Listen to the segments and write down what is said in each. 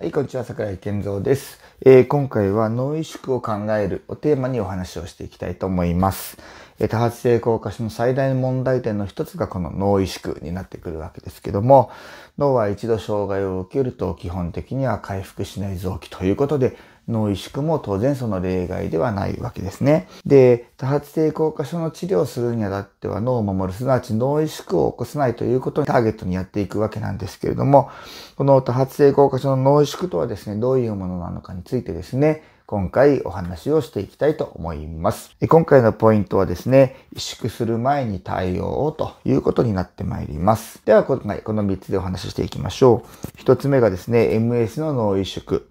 はい、こんにちは、桜井健三です、えー、今回は脳萎縮を考えるをテーマにお話をしていきたいと思います。えー、多発性硬化症の最大の問題点の一つがこの脳萎縮になってくるわけですけども、脳は一度障害を受けると基本的には回復しない臓器ということで、脳萎縮も当然その例外ではないわけですね。で、多発性硬化症の治療をするにあたっては脳を守る、すなわち脳萎縮を起こさないということをターゲットにやっていくわけなんですけれども、この多発性硬化症の脳萎縮とはですね、どういうものなのかについてですね、今回お話をしていきたいと思います。今回のポイントはですね、萎縮する前に対応をということになってまいります。では今回この3つでお話ししていきましょう。1つ目がですね、MS の脳萎縮。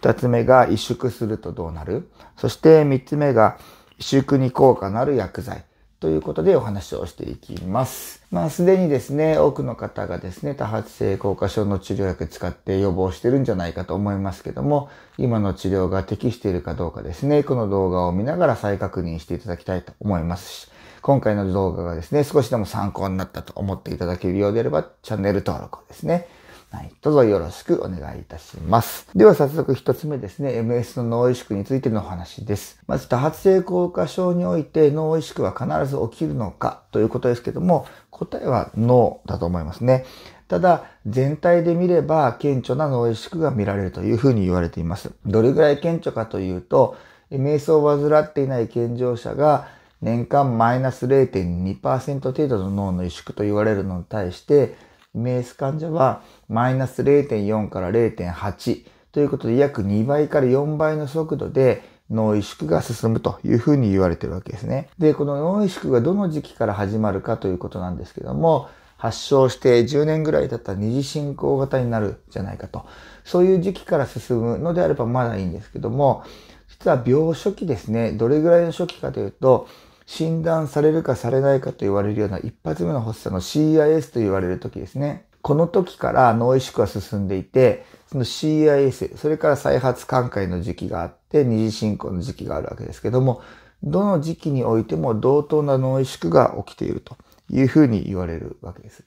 2つ目が萎縮するとどうなるそして3つ目が萎縮に効果のある薬剤。ということでお話をしていきます。まあ、すでにですね、多くの方がですね、多発性硬化症の治療薬使って予防してるんじゃないかと思いますけども、今の治療が適しているかどうかですね、この動画を見ながら再確認していただきたいと思いますし、今回の動画がですね、少しでも参考になったと思っていただけるようであれば、チャンネル登録をですね、はい。どうぞよろしくお願いいたします。では早速一つ目ですね、MS の脳萎縮についてのお話です。まず多発性硬化症において脳萎縮は必ず起きるのかということですけども、答えは脳だと思いますね。ただ、全体で見れば顕著な脳萎縮が見られるというふうに言われています。どれぐらい顕著かというと、MS を患っていない健常者が年間マイナス0.2%程度の脳の萎縮と言われるのに対して、メース患者はマイナス0.4から0.8ということで約2倍から4倍の速度で脳萎縮が進むというふうに言われてるわけですね。で、この脳萎縮がどの時期から始まるかということなんですけども、発症して10年ぐらい経ったら二次進行型になるじゃないかと。そういう時期から進むのであればまだいいんですけども、実は病初期ですね、どれぐらいの初期かというと、診断されるかされないかと言われるような一発目の発作の CIS と言われる時ですね。この時から脳萎縮は進んでいて、その CIS、それから再発寛解の時期があって、二次進行の時期があるわけですけども、どの時期においても同等な脳萎縮が起きているというふうに言われるわけです。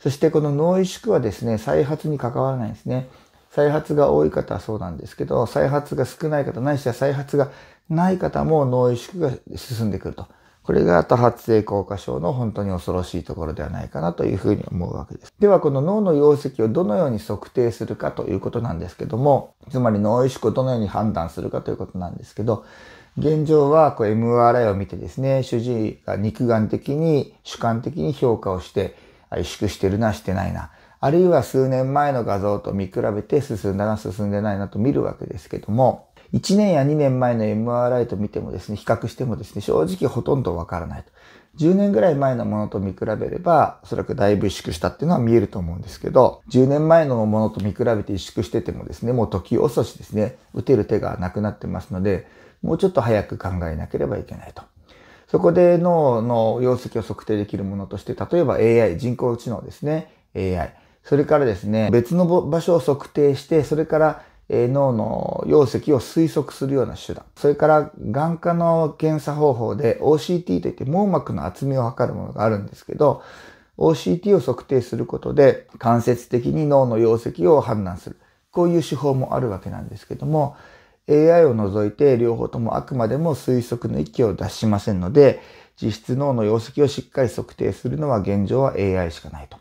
そしてこの脳萎縮はですね、再発に関わらないんですね。再発が多い方はそうなんですけど、再発が少ない方、ないしは再発がない方も脳萎縮が進んでくると。これが多発性硬化症の本当に恐ろしいところではないかなというふうに思うわけです。では、この脳の容積をどのように測定するかということなんですけども、つまり脳萎縮をどのように判断するかということなんですけど、現状はこう MRI を見てですね、主治医が肉眼的に主観的に評価をして、萎縮してるな、してないな。あるいは数年前の画像と見比べて進んだな、進んでないなと見るわけですけども、1年や2年前の MRI と見てもですね、比較してもですね、正直ほとんどわからないと。10年ぐらい前のものと見比べれば、おそらくだいぶ萎縮したっていうのは見えると思うんですけど、10年前のものと見比べて萎縮しててもですね、もう時遅しですね、打てる手がなくなってますので、もうちょっと早く考えなければいけないと。そこで脳の容積を測定できるものとして、例えば AI、人工知能ですね、AI。それからですね、別の場所を測定して、それから脳の容積を推測するような手段。それから眼科の検査方法で OCT といって網膜の厚みを測るものがあるんですけど、OCT を測定することで間接的に脳の容積を判断する。こういう手法もあるわけなんですけども、AI を除いて両方ともあくまでも推測の域を脱しませんので、実質脳の容積をしっかり測定するのは現状は AI しかないと。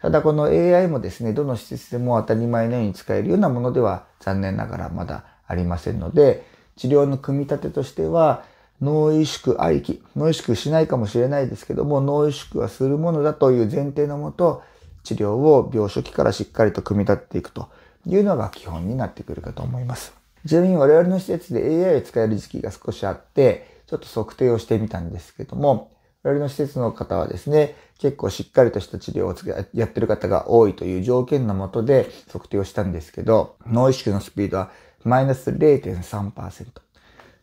ただこの AI もですね、どの施設でも当たり前のように使えるようなものでは残念ながらまだありませんので、治療の組み立てとしては、脳萎縮ありき、脳萎縮しないかもしれないですけども、脳萎縮はするものだという前提のもと、治療を病初期からしっかりと組み立てていくというのが基本になってくるかと思います。ちなみに我々の施設で AI を使える時期が少しあって、ちょっと測定をしてみたんですけども、寄の施設の方はですね、結構しっかりとした治療をやってる方が多いという条件のもとで測定をしたんですけど、脳萎縮のスピードはマイナス0.3%。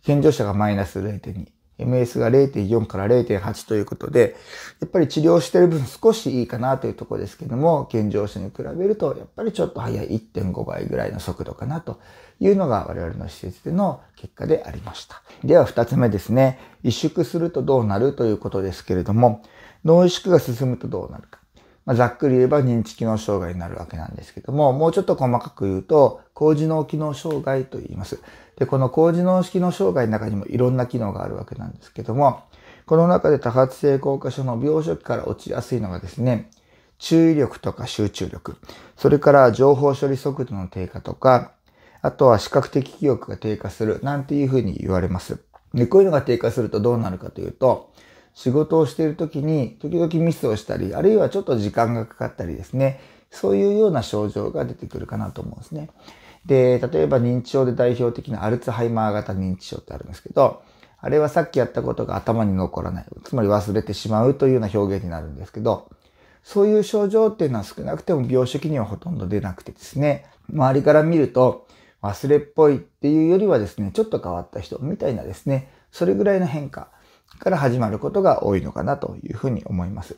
健常者がマイナス0.2、MS が0.4から0.8ということで、やっぱり治療してる分少しいいかなというところですけども、健常者に比べると、やっぱりちょっと早い1.5倍ぐらいの速度かなというのが我々の施設での結果でありました。では2つ目ですね。萎縮するとどうなるということですけれども、脳萎縮が進むとどうなるか。まあ、ざっくり言えば認知機能障害になるわけなんですけども、もうちょっと細かく言うと、高次脳機能障害と言います。で、この高次脳機能障害の中にもいろんな機能があるわけなんですけども、この中で多発性硬化症の病初期から落ちやすいのがですね、注意力とか集中力、それから情報処理速度の低下とか、あとは視覚的記憶が低下するなんていうふうに言われます。で、こういうのが低下するとどうなるかというと、仕事をしている時に時々ミスをしたり、あるいはちょっと時間がかかったりですね、そういうような症状が出てくるかなと思うんですね。で、例えば認知症で代表的なアルツハイマー型認知症ってあるんですけど、あれはさっきやったことが頭に残らない、つまり忘れてしまうというような表現になるんですけど、そういう症状っていうのは少なくても病識にはほとんど出なくてですね、周りから見ると忘れっぽいっていうよりはですね、ちょっと変わった人みたいなですね、それぐらいの変化。から始まることが多いのかなというふうに思います。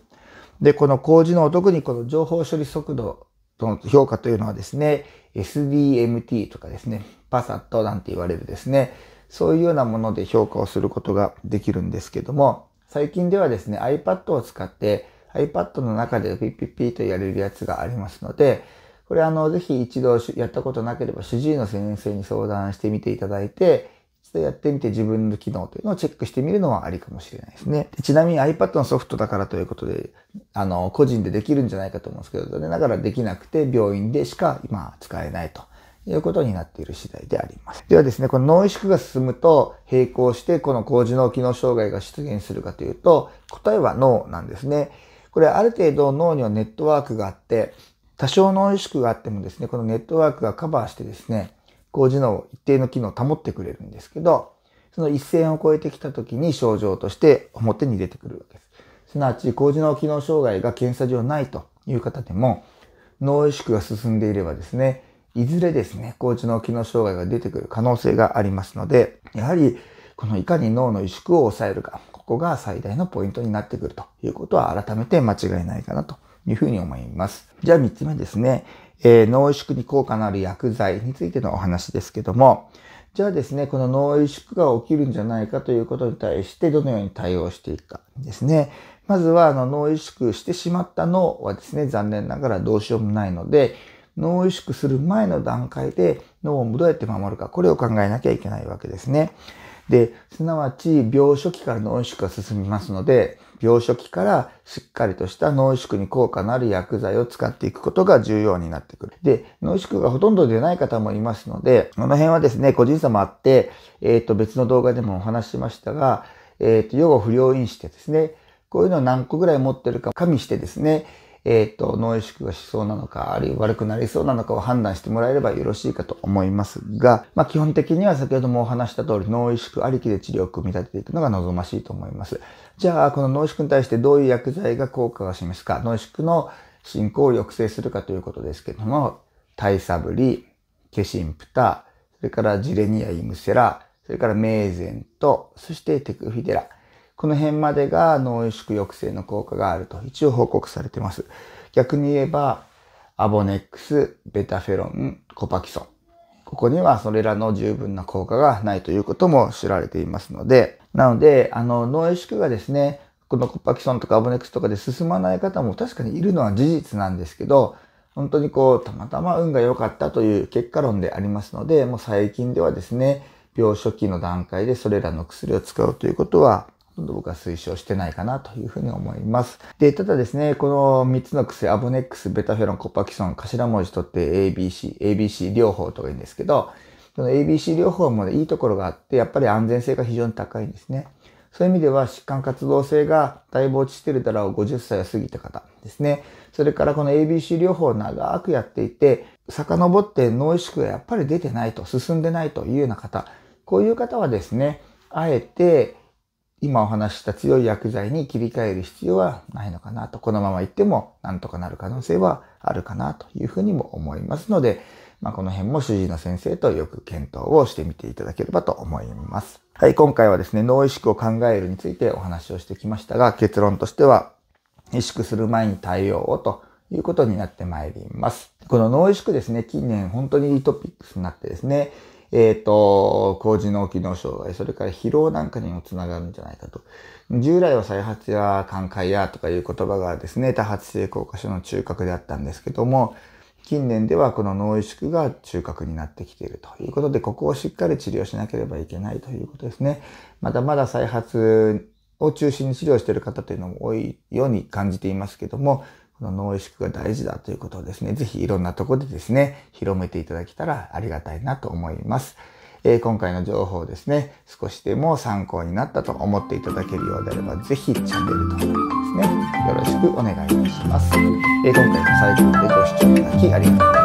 で、この工事の特にこの情報処理速度との評価というのはですね、SDMT とかですね、パサットなんて言われるですね、そういうようなもので評価をすることができるんですけども、最近ではですね、iPad を使って iPad の中でピッピッピとやれるやつがありますので、これあの、ぜひ一度やったことなければ主治医の先生に相談してみていただいて、っとやってみて自分の機能というのをチェックしてみるのはありかもしれないですね。ちなみに iPad のソフトだからということで、あの、個人でできるんじゃないかと思うんですけど、残念ながらできなくて病院でしか今使えないと。いうことになっている次第であります。ではですね、この脳萎縮が進むと並行してこの高次脳機能障害が出現するかというと、答えは脳なんですね。これある程度脳にはネットワークがあって、多少脳萎縮があってもですね、このネットワークがカバーしてですね、高う頭脳、一定の機能を保ってくれるんですけど、その一線を越えてきた時に症状として表に出てくるわけです。すなわち、高次脳機能障害が検査上ないという方でも、脳萎縮が進んでいればですね、いずれですね、高知の機能障害が出てくる可能性がありますので、やはり、このいかに脳の萎縮を抑えるか、ここが最大のポイントになってくるということは改めて間違いないかなというふうに思います。じゃあ3つ目ですね、えー、脳萎縮に効果のある薬剤についてのお話ですけども、じゃあですね、この脳萎縮が起きるんじゃないかということに対してどのように対応していくかですね。まずは、あの、脳萎縮してしまった脳はですね、残念ながらどうしようもないので、脳萎縮する前の段階で脳をどうやって守るか、これを考えなきゃいけないわけですね。で、すなわち、病初期から脳萎縮が進みますので、幼少期からしっかりとした脳萎縮に効果のある薬剤を使っていくことが重要になってくる。で、脳萎縮がほとんど出ない方もいますので、この辺はですね、個人差もあって、えっ、ー、と、別の動画でもお話ししましたが、えっ、ー、と、予後不良因子ってですね、こういうのを何個ぐらい持ってるか加味してですね、ええー、と、脳萎縮がしそうなのか、あるいは悪くなりそうなのかを判断してもらえればよろしいかと思いますが、まあ、基本的には先ほどもお話した通り、脳萎縮ありきで治療を組み立てていくのが望ましいと思います。じゃあ、この脳萎縮に対してどういう薬剤が効果を示すか、脳萎縮の進行を抑制するかということですけども、タイサブリ、ケシンプタ、それからジレニア・イムセラ、それからメーゼント、そしてテクフィデラ。この辺までが脳萎縮抑制の効果があると一応報告されてます。逆に言えば、アボネックス、ベタフェロン、コパキソン。ここにはそれらの十分な効果がないということも知られていますので、なので、あの、脳萎縮がですね、このコパキソンとかアボネックスとかで進まない方も確かにいるのは事実なんですけど、本当にこう、たまたま運が良かったという結果論でありますので、もう最近ではですね、病初期の段階でそれらの薬を使うということはとんど僕は推奨してないかなというふうに思います。で、ただですね、この3つの癖、アボネックス、ベタフェロン、コパキソン、頭文字取って ABC、ABC 療法とか言うんですけど、この ABC 療法も、ね、いいところがあって、やっぱり安全性が非常に高いんですね。そういう意味では疾患活動性がだいぶ落ちてるだろう50歳を過ぎた方ですね。それからこの ABC 療法を長くやっていて、遡って脳意識がやっぱり出てないと、進んでないというような方、こういう方はですね、あえて今お話した強い薬剤に切り替える必要はないのかなと、このまま言っても何とかなる可能性はあるかなというふうにも思いますので、まあ、この辺も主治医の先生とよく検討をしてみていただければと思います。はい、今回はですね、脳萎縮を考えるについてお話をしてきましたが、結論としては、萎縮する前に対応をということになってまいります。この脳萎縮ですね、近年本当にいいトピックスになってですね、えっ、ー、と、麹脳機能障害、それから疲労なんかにもつながるんじゃないかと。従来は再発や寛解やとかいう言葉がですね、多発性硬化症の中核であったんですけども、近年ではこの脳萎縮が中核になってきているということで、ここをしっかり治療しなければいけないということですね。まだまだ再発を中心に治療している方というのも多いように感じていますけども、この脳意識が大事だということをですね、ぜひいろんなとこでですね、広めていただけたらありがたいなと思います。えー、今回の情報ですね、少しでも参考になったと思っていただけるようであれば、ぜひチャンネル登録ですね、よろしくお願いいたします。えー、今回も最後までご視聴いただきありがとうございました。